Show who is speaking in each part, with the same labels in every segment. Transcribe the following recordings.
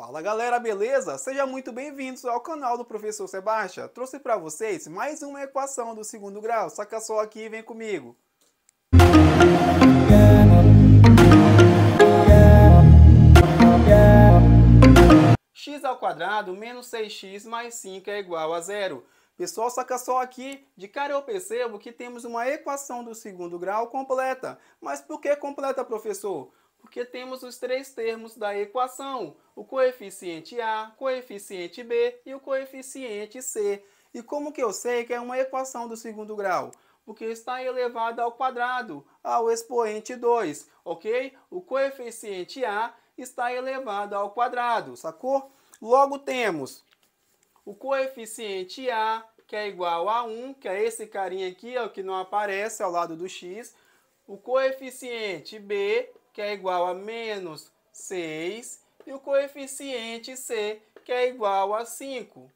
Speaker 1: Fala galera, beleza? Sejam muito bem-vindos ao canal do Professor Sebastião. Trouxe para vocês mais uma equação do segundo grau. Saca só aqui e vem comigo. x ao quadrado menos 6x mais 5 é igual a zero. Pessoal, saca só aqui, de cara eu percebo que temos uma equação do segundo grau completa. Mas por que completa, professor? Porque temos os três termos da equação: o coeficiente A, coeficiente B e o coeficiente C. E como que eu sei que é uma equação do segundo grau? Porque está elevado ao quadrado, ao expoente 2, ok? O coeficiente A está elevado ao quadrado, sacou? Logo temos o coeficiente A, que é igual a 1, que é esse carinha aqui, ó, que não aparece ao lado do x. O coeficiente B, que é igual a menos 6, e o coeficiente C, que é igual a 5.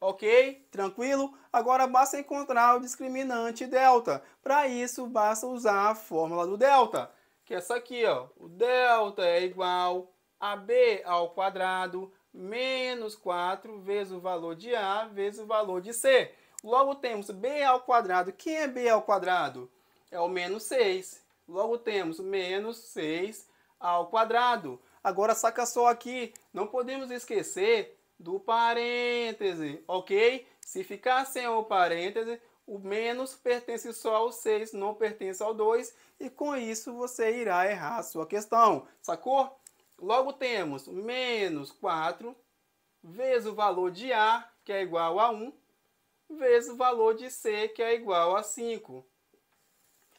Speaker 1: Ok? Tranquilo? Agora basta encontrar o discriminante delta. Para isso, basta usar a fórmula do delta, que é essa aqui, ó. O delta é igual a b ao quadrado menos 4 vezes o valor de a vezes o valor de c. Logo temos b ao quadrado. Quem é b ao quadrado? É o menos 6. Logo temos menos 6 ao quadrado. Agora saca só aqui, não podemos esquecer do parêntese, ok? Se ficar sem o parêntese, o menos pertence só ao 6, não pertence ao 2, e com isso você irá errar a sua questão, sacou? Logo temos menos 4 vezes o valor de A, que é igual a 1, vezes o valor de C, que é igual a 5.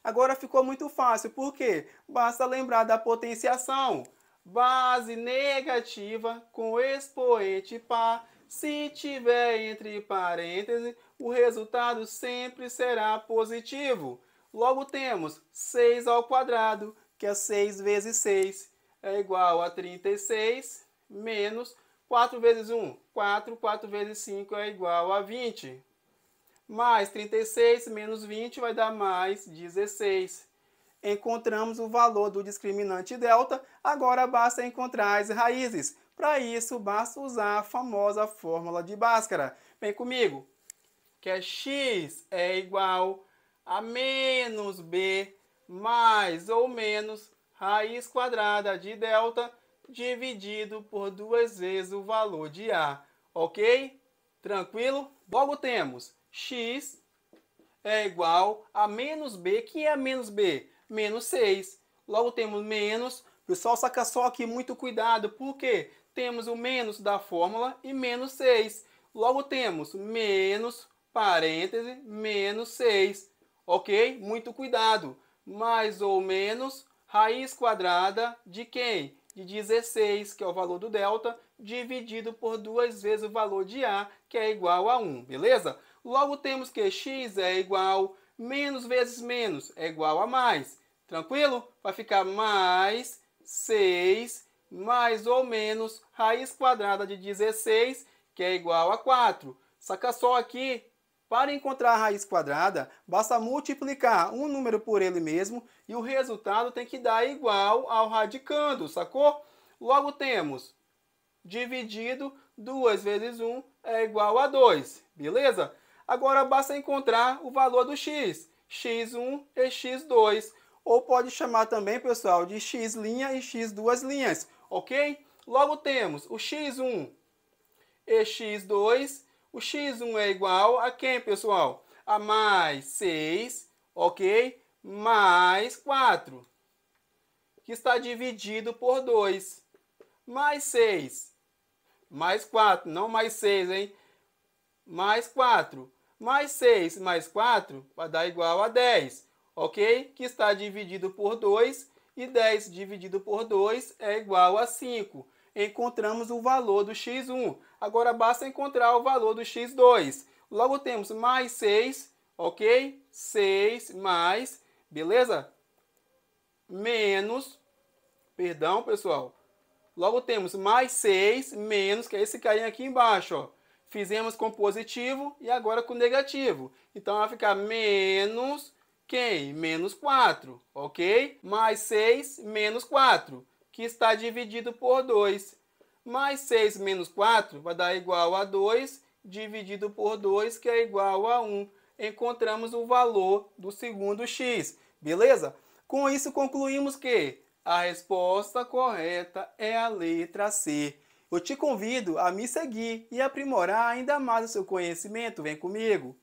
Speaker 1: Agora ficou muito fácil, por quê? Basta lembrar da potenciação. Base negativa com expoente par. Se tiver entre parênteses, o resultado sempre será positivo. Logo temos 6 ao quadrado, que é 6 vezes 6, é igual a 36 menos 4 vezes 1, 4, 4 vezes 5 é igual a 20. Mais 36 menos 20 vai dar mais 16. Encontramos o valor do discriminante delta, agora basta encontrar as raízes. Para isso, basta usar a famosa fórmula de Bhaskara. Vem comigo, que é x é igual a menos b mais ou menos raiz quadrada de delta dividido por duas vezes o valor de a, ok? Tranquilo? Logo temos x é igual a menos b, que é menos b? Menos 6. Logo temos menos, pessoal, saca só aqui, muito cuidado, porque temos o menos da fórmula e menos 6. Logo temos menos, parêntese, menos 6, ok? Muito cuidado, mais ou menos raiz quadrada de quem? De 16, que é o valor do delta, dividido por duas vezes o valor de A, que é igual a 1, beleza? Logo temos que x é igual menos vezes menos é igual a mais. Tranquilo? Vai ficar mais 6 mais ou menos raiz quadrada de 16, que é igual a 4. Saca só aqui, para encontrar a raiz quadrada, basta multiplicar um número por ele mesmo e o resultado tem que dar igual ao radicando, sacou? Logo temos dividido 2 vezes 1 é igual a 2, beleza? Agora basta encontrar o valor do x, x1 e x2. Ou pode chamar também, pessoal, de x' e x duas linhas, ok? Logo temos o x1 e x2. O x1 é igual a quem, pessoal? A mais 6, ok? Mais 4, que está dividido por 2. Mais 6, mais 4, não mais 6, hein? Mais 4, mais 6 mais 4 vai dar igual a 10, ok? Que está dividido por 2 e 10 dividido por 2 é igual a 5. Encontramos o valor do x1. Agora basta encontrar o valor do x2. Logo temos mais 6, ok? 6 mais, beleza? Menos, perdão pessoal. Logo temos mais 6 menos, que é esse carinha aqui embaixo, ó fizemos com positivo e agora com negativo. Então vai ficar menos quem? Menos 4, ok? Mais 6 menos 4, que está dividido por 2. Mais 6 menos 4 vai dar igual a 2, dividido por 2, que é igual a 1. Encontramos o valor do segundo x, beleza? Com isso concluímos que a resposta correta é a letra C. Eu te convido a me seguir e aprimorar ainda mais o seu conhecimento. Vem comigo!